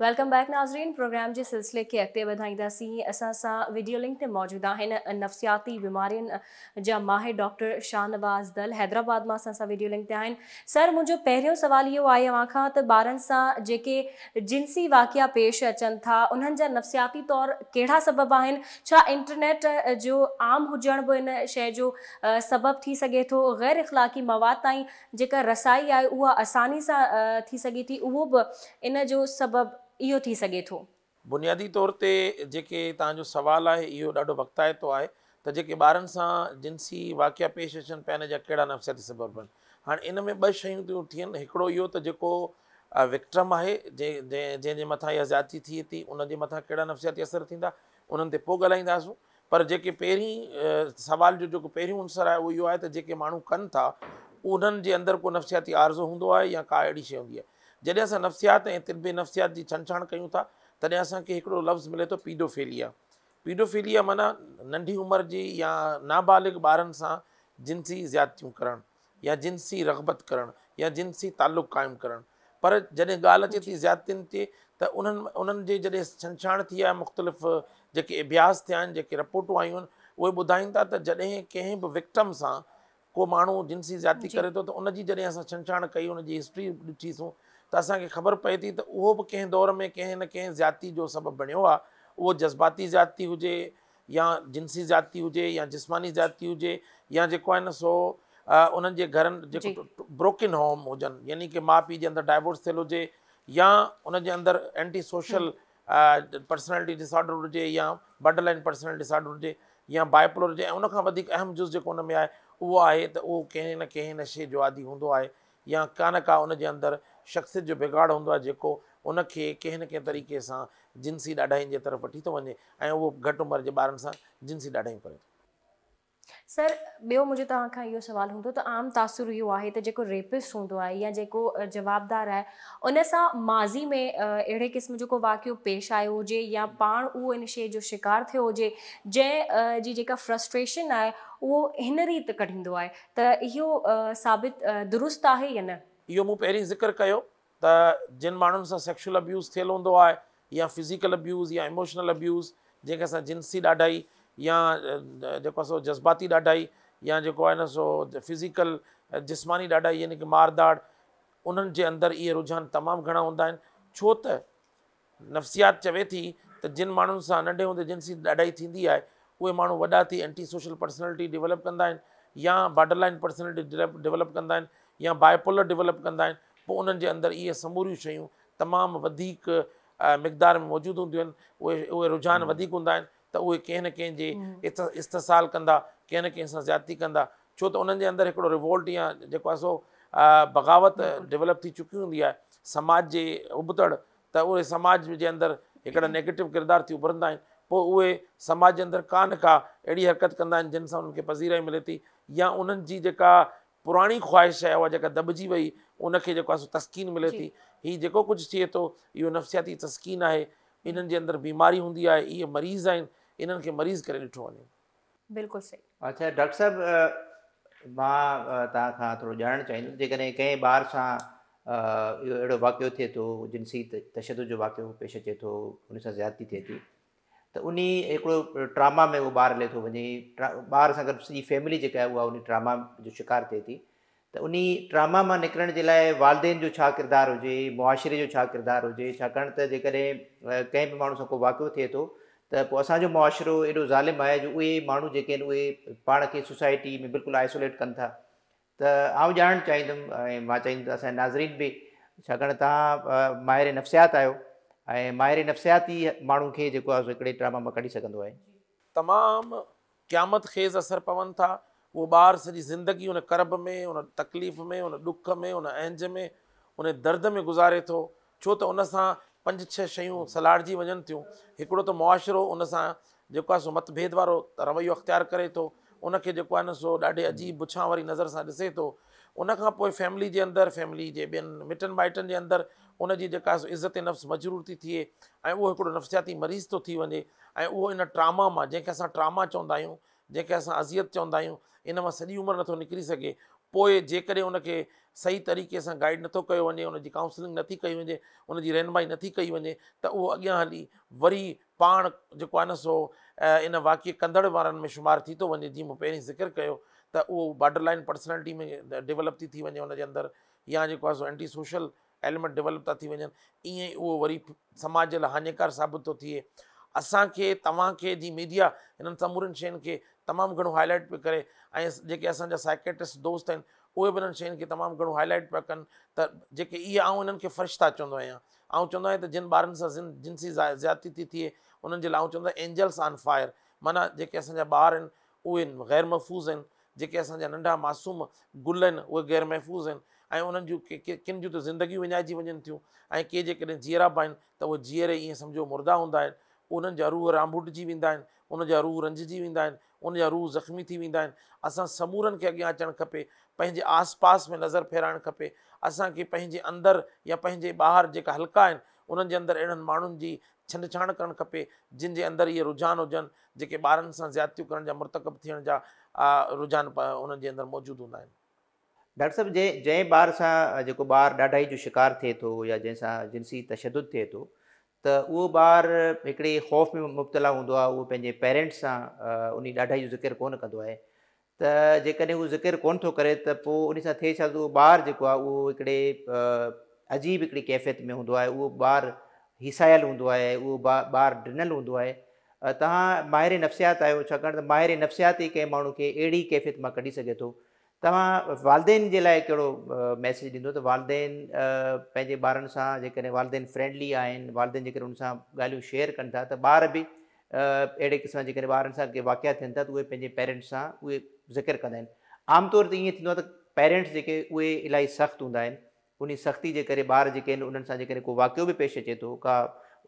Welcome back नाज़रीन programme जे सिलसिले खे अॻिते वधाईंदासीं असां सां वीडियो लिंक ते मौजूदु आहिनि नफ़्सियाती बीमारियुनि जा माहिर डॉक्टर शाहनवाज़ दल हैदराबाद मां असां सां वीडियो लिंक ते आहिनि सर मुंहिंजो पहिरियों सुवालु इहो आहे खां त ॿारनि सां जेके जिनसी वाक़िया पेश अचनि था उन्हनि जा नफ़सियाती तौरु कहिड़ा सबब आहिनि छा इंटरनेट जो आम हुजण बि इन शइ जो सबब थी सघे थो गैर इख़लाक़ी मवाद ताईं जेका रसाई आहे उहा आसानी सां थी सघे थी उहो बि इन जो सबबु इहो थी सघे थो बुनियादी तौर ते जेके तव्हांजो सुवालु आहे इहो ॾाढो बकतायतो आहे त जेके ॿारनि सां जिनसी वाकिया पेश अचनि पिया हिन जा कहिड़ा नफ़्सियाती सबबु आहिनि हाणे इन में ॿ शयूं थियूं थियनि हिकिड़ो इहो त जेको विक्ट्रम आहे जंहिं जंहिं जंहिंजे मथां इहा ज़्याती थिए थी उनजे मथां कहिड़ा नफ़्सियाती असर थींदा उन्हनि ते पोइ ॻाल्हाईंदासीं पर जेके पहिरीं सुवाल जो जेको पहिरियों अनुसरु आहे उहो इहो आहे त जेके माण्हू कनि था उन्हनि जे अंदरि को नफ़्सियाती आर्ज़ो हूंदो आहे या का अहिड़ी शइ हूंदी आहे जॾहिं असां नफ़्सियात ऐं तिलबे नफ़्सियात जी छंछाण कयूं था तॾहिं असांखे हिकिड़ो लफ़्ज़ मिले थो पीडोफेलिया पीडोफेलिया माना नंढी उमिरि जी या नाबालिग ॿारनि सां जिनसी ज्यातियूं करणु या जिनसी रगबत करणु या जिनसी तालुक़ु क़ाइमु करणु पर जॾहिं ॻाल्हि अचे थी ज्यातियुनि ते त उन्हनि उन्हनि जॾहिं छंछाण थी आहे मुख़्तलिफ़ जेके अभ्यास थिया आहिनि जेके रिपोर्टूं आयूं आहिनि उहे ॿुधाइनि था त जॾहिं कंहिं बि विक्टम सां को माण्हू जिनसी ज्याती करे थो त उनजी जॾहिं असां छंछाण कई हुनजी हिस्ट्री ॾिठीसूं त ख़बर पे थी तो वो भी कें दौर में कें न कंहिं ज़्याती जो सबबु बणियो आहे उहो जज़्बाती ज़्याती हु या जिन्सी ज़्याती हुजे या जिस्मानी ज़्याती हुजे या जेको आहे सो उन जे घरनि ब्रोकिन होम होजन यानी कि माँ पी जे अंदरि डाइवोर्स थियलु हुजे या उनके अंदर anti social hmm. Personality disorder हुजे या बर्डर लाइन पर्सनैलिटी डिसऑर्डर हुजे या बाइपोलर हुजे ऐं अहम जुज़ जो हुन में आहे उहो आहे त उहो कंहिं न कंहिं जो आदि हूंदो आहे या का न का उन अंदर शख़्सियत जो बिगाड़ हूंदो आहे जेको उनखे कंहिं न कंहिं तरीक़े सां जिनसी ॾाढाई तरफ़ वठी थो वञे ऐं उहो घटि उमिरि जे ॿारनि सां सर ॿियो मुंहिंजो तव्हांखां इहो सुवालु हूंदो त आम तासुरु इहो आहे त जेको रेपिस्ट हूंदो आहे या जेको जवाबदारु आहे उन सां माज़ी में अहिड़े क़िस्म जो को वाक़ियो पेश आयो हुजे या पाण उहो इन शइ जो शिकार थियो हुजे जंहिं जी जेका फ्रस्ट्रेशन आहे उहो हिन रीति कढींदो आहे त इहो साबित दुरुस्त आहे या न इहो मूं पहिरीं ज़िक्र कयो त जिन माण्हुनि सां सेक्शुअल अब्यूज़ थियलु हूंदो आहे या फिज़िकल अब्यूज़ या इमोशनल अब्यूज़ जंहिंखे असां जिनसी ॾाढाई या जेको आहे सो जज़्बाती ॾाढाई या जेको आहे न सो फिज़िकल जिस्मानी ॾाढाई यानी की मारदाड़ उन्हनि जे अंदरि इहे रुझान तमामु घणा हूंदा आहिनि छो त नफ़्सियात चवे थी त जिन माण्हुनि सां नंढे हूंदे जिंसी ॾाढाई थींदी आहे उहे माण्हू वॾा थी एंटी सोशल पर्सनैलिटी डेवलप कंदा आहिनि या border line personality dev develop कंदा आहिनि या बाएपुलर डेवलप कंदा आहिनि पोइ उन्हनि जे अंदरु इहे समूरियूं शयूं तमामु वधीक मिकदार में मौजूदु हूंदियूं आहिनि उहे उहे रुझान वधीक हूंदा आहिनि त उहे कंहिं न कंहिं जे इत इस्तसाल कंदा कंहिं न कंहिं सां जाती कंदा छो त उन्हनि जे अंदरि हिकिड़ो रिवोल्ट या जेको आहे सो बग़ावत डेवलप थी चुकी हूंदी आहे समाज जे उबतड़ त उहे समाज जे अंदरि हिकिड़ा नेगेटिव किरदार थी उभरंदा आहिनि पोइ उहे समाज जे अंदरु का न का अहिड़ी हरकत कंदा आहिनि जिन सां मिले थी या उन्हनि जी पुराणी ख़्वाहिश आहे उहा जेका दॿिजी वई उनखे जेको आहे सो तस्कीन मिले थी हीउ जेको कुझु थिए थो इहो नफ़्सियाती तस्कीन आहे इन्हनि जे अंदरि बीमारी हूंदी आहे इहे मरीज़ आहिनि इन्हनि खे मरीज़ करे ॾिठो वञे बिल्कुलु सही अच्छा डॉक्टर साहिबु मां तव्हांखां थोरो ॼाणणु चाहींदुमि जेकॾहिं कंहिं ॿार सां इहो अहिड़ो वाकियो थिए थो जिनसी तशद जो वाक़ियो पेश अचे थो हुन सां ज़्यादती थिए थी त उन हिकिड़ो ट्रामा में उहो ॿार हले थो वञे ॿार सां गॾु सॼी फैमिली जेका आहे उहा उन ट्रामा जो शिकार थिए थी त उन ट्रामा मां निकिरण जे लाइ वालदेन जो छा किरदारु हुजे मुआशिरे जो छा किरदारु हुजे छाकाणि त जेकॾहिं कंहिं बि माण्हू सां को वाक़ियो थिए थो त पोइ असांजो मुआशिरो एॾो ज़ालिमु आहे जो उहे माण्हू जेके आहिनि उहे पाण खे सोसाइटी में बिल्कुलु आइसोलेट कनि था त आउं ॼाणणु चाहींदुमि ऐं मां चाहींदुमि असांजे नाज़रीन बि छाकाणि तव्हां माहिर नफ़्सियात आहियो ऐं मायरी नफ़्सियाती माण्हू खे जेको आहे हिकिड़े ड्रामा मां कढी सघंदो आहे तमामु क़यामत खेज़ असर पवनि था उहो ॿारु सॼी ज़िंदगी उन करब में उन तकलीफ़ में उन ॾुख में उन इंज में उन दर्द में गुज़ारे थो छो त उन सां पंज छह शयूं सलाड़जी वञनि थियूं हिकिड़ो त मुआशिरो उन सां जेको आहे सो मतभेद वारो रवैयो अख़्तियार करे थो उनखे जेको आहे न सो ॾाढे अजीब पुछां वारी नज़र सां ॾिसे थो उनखां पोइ फैमिली जे अंदरि फैमिली जे ॿियनि मिटनि माइटनि जे अंदरि उन जी जेका इज़त नफ़्स मजरूर थी थिए ऐं उहो हिकिड़ो नफ़्सियाती मरीज़ थो थी वञे ऐं उहो इन ट्रामा मां जंहिंखे असां ट्रामा चवंदा आहियूं जंहिंखे असां अज़ियत चवंदा आहियूं इन मां सॼी उमिरि नथो निकिरी सघे पोइ जेकॾहिं उनखे सही तरीक़े सां गाइड नथो कयो वञे उनजी काउंसलिंग नथी कई वञे उनजी रहनुमाई नथी कई वञे त उहो अॻियां हली वरी पाण जेको आहे न सो इन वाक्य कंदड़ वारनि में शुमारु थी थो वञे जीअं मूं पहिरीं ज़िकिर कयो त उहो बॉडर लाइन पर्सनैलिटी में डेवलप थी थी वञे हुनजे अंदरि या जेको आहे सो एंटी सोशल एलिमेंट डेवलप था थी वञनि ईअं वरी समाज ला हानिकार साबित थो थिए असांखे तव्हांखे जी मीडिया हिननि समूर शयुनि खे तमामु घणो हाईलाइट पे करें ऐं जेके असांजा साइकेट्रिस्ट दोस्त आहिनि उहे बि हिननि शयुनि खे तमामु घणो हाईलाइट पिया कनि त जेके आउं हिननि फ़रिश्ता चवंदो आहियां आउं चवंदो जिन ॿारनि जिनसी ज़्याती थी थिए उन्हनि जे एंजल्स ऑन फायर माना जे असा बार आहिनि गैर महफ़ूज़ आहिनि जेके असांजा नंढा मासूम गुल गैर महफ़ूज़ आहिनि ऐं उन्हनि जूं किन जूं त ज़िंदगियूं विञाइजी वञनि थियूं ऐं के जेकॾहिं जीअरा बि आहिनि त उहे जीअर ईअं सम्झो मुर्दा हूंदा आहिनि उन्हनि जा रूह रामुटजी वेंदा आहिनि उनजा रूह रंजजी वेंदा आहिनि उनजा रूह ज़ख़्मी थी वेंदा आहिनि असां समूरनि खे अॻियां अचणु खपे पंहिंजे आस पास में नज़र फेराइणु खपे असांखे पंहिंजे अंदरि या पंहिंजे ॿाहिरि जेका हल्का आहिनि उन्हनि जे अंदरि अहिड़नि माण्हुनि जी करणु खपे जिन जे अंदरि इहे रुझान हुजनि जेके ॿारनि सां ज्यादियूं करण जा मुर्तकब थियण जा रुझान उन्हनि जे अंदरु मौजूदु हूंदा आहिनि डॉक्टर साहिबु जंहिं जंहिं ॿार सां जेको ॿारु ॾाढाई जो शिकार थिए थो या जंहिंसां जिनसी तशद थिए थो त उहो ॿारु हिकिड़े ख़ौफ़ में मुबतला हूंदो आहे उहो पंहिंजे पेरेंट्स सां उन ॾाढा ई ज़िकिर कोन कंदो आहे त जेकॾहिं उहो ज़िकिर कोन थो करे त पोइ उन सां थिए छा त उहो ॿारु जेको आहे उहो हिकिड़े अजीब हिकिड़ी कैफ़ियत में हूंदो आहे उहो ॿारु हिसायल हूंदो आहे उहो ॿ ॿारु ॾिनल हूंदो आहे तव्हां माहिर नफ़्सियात आहियो छाकाणि त माहिर नफ़्सियात ई कंहिं माण्हू खे अहिड़ी कैफ़ियत मां कढी सघे थो तव्हां वालदेन जे लाइ हिकिड़ो मैसेज ॾींदो त वालदेन पंहिंजे ॿारनि सां जेकॾहिं वालदेन फ्रेंडली आहिनि वालदेन जेकॾहिं उन सां ॻाल्हियूं शेयर कनि था त ॿार बि अहिड़े क़िस्म जे ॿारनि सां वाक़िया थियनि था त उहे पंहिंजे पेरेंट्स सां उहे ज़िकिर कंदा आहिनि आमतौर ते ईअं थींदो आहे त पेरेंट्स जेके उहे इलाही सख़्तु हूंदा आहिनि उन सख़्ती जे करे ॿार जेके आहिनि उन्हनि सां जेकॾहिं को वाक़ियो बि पेश अचे थो का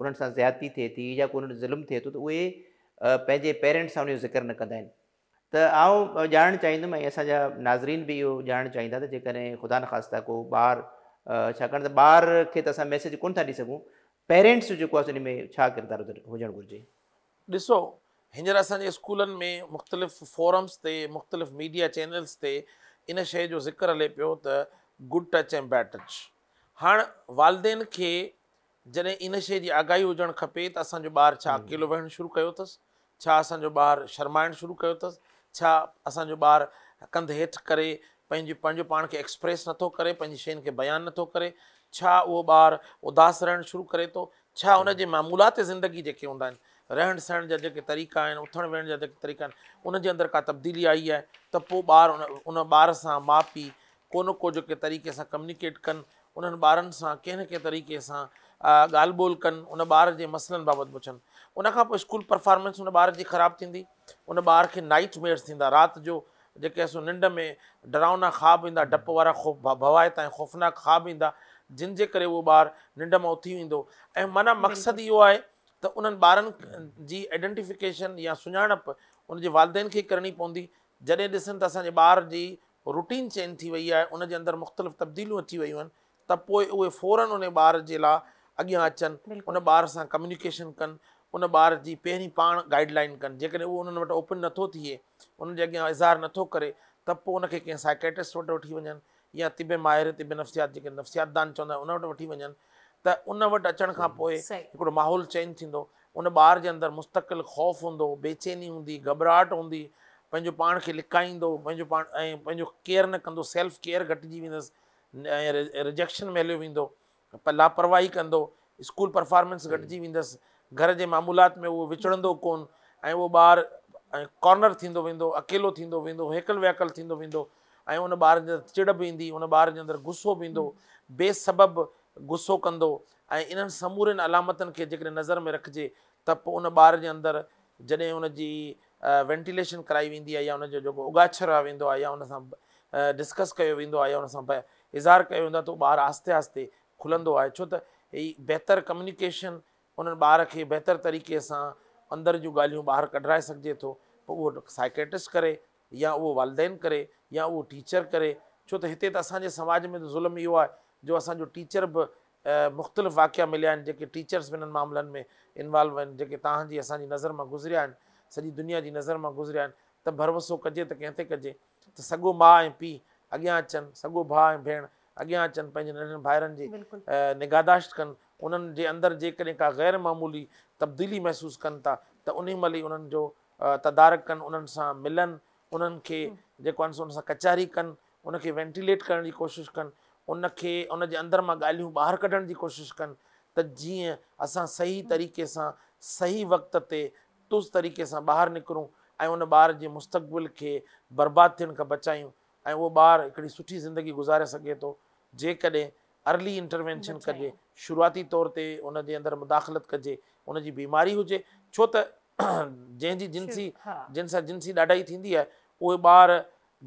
उन्हनि सां ज़्याती थिए थी या को उन्हनि ज़ुल्म थिए थो त उहे पंहिंजे पेरेंट्स सां उनजो ज़िक्र न कंदा त आउं ॼाण चाहींदुमि ऐं असांजा नाज़रीन बि इहो ॼाणणु चाहींदा त जेकॾहिं ख़ुदा न ख़ासि को ॿार छाकाणि त ॿार खे त असां मैसेज कोन था ॾेई सघूं पेरेंट्स जेको आहे इनमें छा किरदारु हुजणु घुरिजे ॾिसो हींअर असांजे स्कूलनि में मुख़्तलिफ़ फोरम्स ते मुख़्तलिफ़ मीडिया चैनल्स ते इन शइ जो ज़िक्र हले पियो त गुड टच ऐं बैड टच हाणे वालदेन खे जॾहिं इन शइ जी आगाही हुजणु खपे त असांजो ॿारु छा अकेलो वहणु शुरू कयो अथसि छा असांजो ॿारु शर्माइणु शुरू कयो अथसि छा असांजो ॿारु कंध हेठि करे पंहिंजो पंहिंजो पाण खे एक्सप्रेस नथो करे पंहिंजी शयुनि खे बयानु नथो करे छा उहो ॿारु उदास रहणु शुरू करे थो छा उनजे मामूलात ज़िंदगी जेके हूंदा आहिनि रहण सहण जा जेके तरीक़ा आहिनि उथण वेहण जा जेके तरीक़ा आहिनि उन अंदरि का तब्दीली आई आहे त पोइ ॿार उन उन ॿार सां माउ पीउ को न को जेके तरीक़े सां कम्युनिकेट कनि उन्हनि ॿारनि सां कंहिं न कंहिं तरीक़े सां ॻाल्हि ॿोल कनि उन ॿार जे मसलनि बाबति पुछनि उनखां पोइ स्कूल परफॉर्मेंस उन ॿार जी ख़राबु थींदी उन ॿार खे नाइट मेयर्स थींदा राति जो जेके सो निंड में डरावना ख़्वाबु ईंदा डप वारा ख़ौ भवाइ ताईं ख़ौफ़नाक ख्वाबु ईंदा जिन जे करे उहो ॿार निंड मां उथी वेंदो ऐं माना मक़सदु इहो आहे त उन्हनि ॿारनि जी आइडेंटिफिकेशन या सुञाणप उन वालदेन खे ई करणी पवंदी जॾहिं ॾिसनि त असांजे ॿार जी रुटीन चेंज थी वई आहे उनजे अंदरु मुख़्तलिफ़ तब्दीलियूं अची वियूं आहिनि त पोइ उहे फौरन उन ॿार जे लाइ अॻियां अचनि उन ॿार सां कम्युनिकेशन कनि उन ॿार जी पहिरीं पाण गाइडलाइन कनि जेकॾहिं उहो उन्हनि वटि ओपन नथो थिए उन्हनि जे अॻियां इज़हार नथो करे त पोइ उनखे कंहिं साइकेट्रिस्ट वटि वठी वञनि या तिबे माहिर तिबे नफ़्सियात जेके नफ़्सियातदान चवंदा आहिनि उन वटि वठी वञनि त उन वटि अचण खां पोइ हिकिड़ो माहौल चेंज थींदो उन ॿार जे अंदरि मुस्तक़िल ख़ौफ़ हूंदो बेचैनी हूंदी घबराहट हूंदी पंहिंजो पाण खे लिकाईंदो पंहिंजो पाण ऐं पंहिंजो केयर न कंदो सेल्फ केयर घटिजी वेंदसि ऐं रिजेक्शन में हलियो वेंदो लापरवाही कंदो स्कूल परफॉर्मेंस घटिजी वेंदसि घर जे मामूलात में उहो विछड़ंदो कोनि ऐं उहो ॿारु कॉर्नर थींदो वेंदो अकेलो थींदो वेंदो हेकल वैकल थींदो वेंदो ऐं उन ॿार जे अंदरु चिड़ बि ईंदी उन ॿार जे अंदरु गुसो बि ईंदो बेसबु गुसो कंदो ऐं इन्हनि समूरनि अलामतनि खे जेकॾहिं नज़र में रखिजे त पोइ उन ॿार जे अंदरु जॾहिं उनजी वेंटिलेशन कराई वेंदी आहे या उनजो जेको उगाछर आयो वेंदो आहे या उन सां डिस्कस कयो वेंदो आहे या उन सां इज़ार कयो वेंदो आहे त छो त बहितरु कम्युनिकेशन उन्हनि ॿार खे बहितर तरीक़े सां अंदरि जूं ॻाल्हियूं ॿाहिरि कढाए सघिजे थो पोइ उहो साइकेट्रिस्ट करे या उहो वालदेन करे या उहो टीचर करे छो त हिते त असांजे समाज में ज़ुल्म इहो आहे जो असांजो टीचर बि मुख़्तलिफ़ वाक़िया मिलिया आहिनि जेके टीचर्स ॿिन्हिनि मामलनि में इन्वॉल्व आहिनि जेके तव्हांजी असांजी नज़र मां गुज़रिया आहिनि सॼी दुनिया जी नज़र मां गुज़रिया आहिनि त भरोसो कजे त कंहिं ते कजे त सॻो माउ ऐं पीउ अॻियां अचनि सॻो भाउ ऐं भेण अॻियां अचनि पंहिंजे नंढनि भाइरनि जी निगादाश्त कनि उन्हनि जे अंदरि जेकॾहिं का ग़ैर मामूली तब्दीली महसूसु कनि था त उन महिल ई उन्हनि जो तदारक कनि उन्हनि सां मिलनि उन्हनि खे जेको आहे उन सां कचहरी कनि उनखे वेंटिलेट करण जी कोशिशि कनि उनखे उन जे अंदरि मां ॻाल्हियूं ॿाहिरि कढण जी कोशिशि कनि त जीअं असां सही तरीक़े सां सही वक़्त ते तुस तरीक़े सां ॿाहिरि निकिरूं ऐं उन ॿार जे मुस्तक़बिल खे बर्बादु थियण खां बचायूं ऐं उहो ॿारु हिकिड़ी सुठी ज़िंदगी गुज़ारे सघे थो जेकॾहिं अर्ली इंटरवेंशन कजे शुरूआती तौर ते उन जे अंदरु मुदाख़लत कजे उन जी बीमारी हुजे छो त जंहिंजी जिनसी जिन सां जिनसी ॾाढा ई थींदी आहे उहे ॿार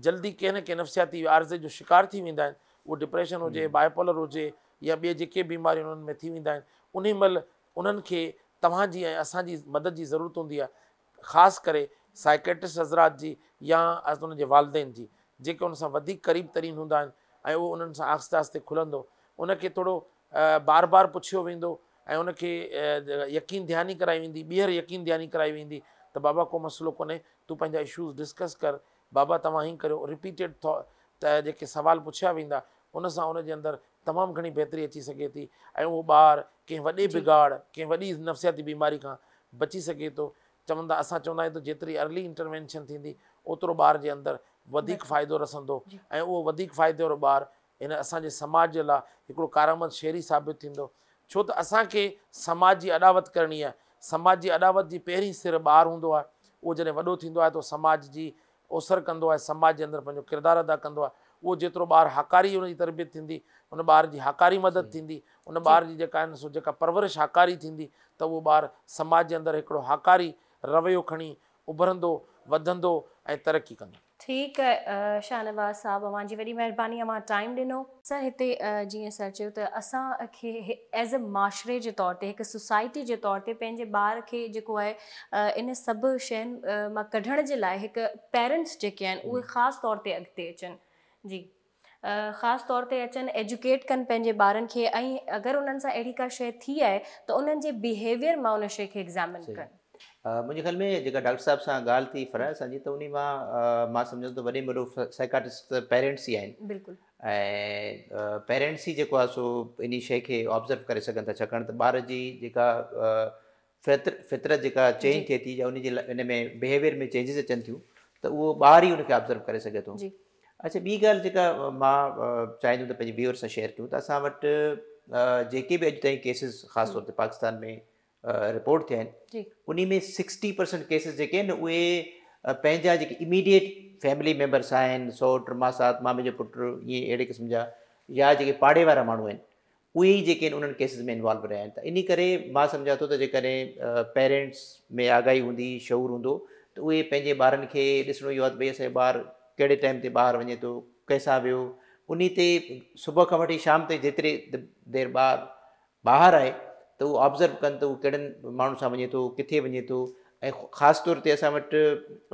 जल्दी कंहिं न कंहिं नफ़्सियाती आर्ज़े जो शिकार थी वेंदा आहिनि उहो डिप्रेशन हुजे बायपोलर हुजे या ॿिए जेके बीमारियूं उन्हनि में थी वेंदा आहिनि उन महिल उन्हनि खे तव्हांजी ऐं असांजी मदद जी ज़रूरत हूंदी आहे ख़ासि करे साइकेट्रिस्ट हज़रात जी या जे वालदेन जी जेके उन सां वधीक क़रीब तरीन हूंदा आहिनि ऐं उहो उन्हनि सां आहिस्ते आहिस्ते खुलंदो उनखे थोरो बार बार पुछियो वेंदो ऐं उनखे यकीन ध्यानी कराई वेंदी ॿीहर यकीन ध्यानी कराई वेंदी त बाबा को मसइलो कोन्हे तूं पंहिंजा इशूज़ डिस्कस कर बाबा तव्हां ई करियो रिपीटेड थॉ त जेके सुवाल पुछिया वेंदा उन सां उनजे अंदरि तमामु घणी बहितरी अची सघे थी ऐं उहो ॿारु कंहिं वॾे बिगाड़ कंहिं वॾी नफ़्सियाती बीमारी खां बची सघे थो चवंदा असां चवंदा आहियूं त जेतिरी अर्ली इंटरवेंशन थींदी ओतिरो ॿार जे अंदरि वधीक फ़ाइदो रसंदो ऐं उहो वधीक फ़ाइदो ॿारु इन असांजे समाज लाइ हिकिड़ो कारामद शहरी साबित थींदो छो त असांखे समाज जी अॾावत करणी आहे समाज जी अॾावत जी पहिरीं सिर ॿारु हूंदो आहे उहो जॾहिं वॾो थींदो आहे त समाज जी ओसर कंदो आहे समाज जे अंदरि पंहिंजो किरदारु अदा कंदो आहे उहो जेतिरो ॿारु हाकारी हुनजी तरबियत थींदी उन ॿार जी हाकारी मदद थींदी उन ॿार जी जेका आहे न सो जेका परवरिश हाकारी थींदी त उहो ॿारु समाज जे अंदरि हिकिड़ो हाकारी रवैयो खणी उभरंदो वधंदो ऐं तरक़ी कंदो ठीकु आहे शाहनवाज़ साहबी वॾी महिरबानी टाइम ॾिनो असां हिते जीअं सर चयो त असांखे एज़ अ माशरे जे तौर ते हिकु सोसाइटी जे तौर ते पंहिंजे ॿार खे जेको आहे इन सभु शयुनि मां कढण जे लाइ हिकु पेरेंट्स जेके आहिनि उहे ख़ासि तौर ते अॻिते अचनि जी ख़ासि तौर ते अचनि एजुकेट कनि पंहिंजे ॿारनि खे ऐं अगरि उन्हनि सां अहिड़ी का शइ थी आहे त उन्हनि जे बिहेवियर मां उन शइ खे एग्ज़ामिन कनि मुंहिंजे घर में जेका डॉक्टर साहिब सां ॻाल्हि थी फर असांजी त उन मां सम्झंदुसि त वॾे में वॾो साइकाटिस्ट पेरेंट्स ई आहिनि बिल्कुलु ऐं पेरेंट्स ई जेको आहे सो इन शइ खे ऑब्ज़र्व करे सघनि था छाकाणि त ॿार जी जेका फितर फितरत जेका चेंज थिए थी या उन जे इन में बिहेवियर में चेंजिस अचनि थियूं त उहो ॿार ई उनखे ऑब्ज़र्व करे सघे थो अच्छा ॿी ॻाल्हि जेका मां चाहींदुमि त व्यूअर सां शेयर कयूं त असां वटि जेके बि अॼु ताईं तौर ते पाकिस्तान में रिपोर्ट थिया आहिनि उन में सिक्सटी परसेंट केसिस जेके आहिनि उहे पंहिंजा जेके इमीडिएट फैमिली मेंबर्स आहिनि सौट मासात मामे मां मुंहिंजो पुटु इहे अहिड़े क़िस्म जा या जेके पाड़े वारा माण्हू आहिनि उहे ई जेके आहिनि उन्हनि केसिस में इन्वॉल्व रहिया आहिनि त इन करे मां सम्झा थो त जेकॾहिं पेरेंट्स में आगाही हूंदी शौर हूंदो त उहे पंहिंजे ॿारनि खे ॾिसणो इहो आहे त भई असांजो ॿारु कहिड़े टाइम ते ॿाहिरि वञे थो कंहिंसां वेहो उन ते सुबुह खां शाम जेतिरी देरि ॿारु ॿाहिरि उहो ऑब्ज़र्व कनि त उहो कहिड़नि माण्हुनि सां वञे थो किथे वञे थो ऐं ख़ासि तौर ते असां वटि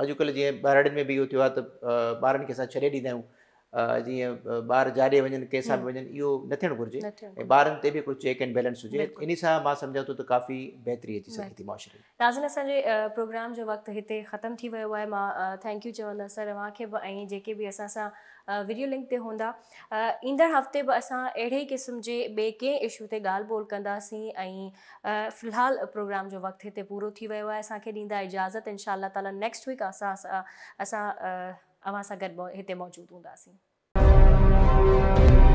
अॼुकल्ह जीअं ॿारनि में बि इहो थियो आहे त ॿारनि खे असां छॾे ॾींदा आहियूं जीअं ॿार जाॾे वञनि कंहिंसां बि हम्म। वञनि इहो न थियणु घुरिजे ऐं ॿारनि चेक एंड बैलेंस हुजे इन सां मां सम्झां काफ़ी बहितरी अची सघे थी मुआशरे नाज़िन असांजे प्रोग्राम जो वक़्तु हिते ख़तमु थी वियो आहे थैंक यू चवंदसि तव्हांखे बि ऐं जेके वीडियो लिंक ते हूंदा ईंदड़ हफ़्ते भी अस अड़े ई क़िस्म के ॿिए कंहिं इशू से ॻाल्हि ॿोल कंदासीं ऐं प्रोग्राम जो वक़्तु हिते पूरो थी वियो आहे असांखे इजाज़त इनशा ताला नेक्स्ट वीक असां असां तव्हां सां गॾु हिते मौजूदु हूंदासीं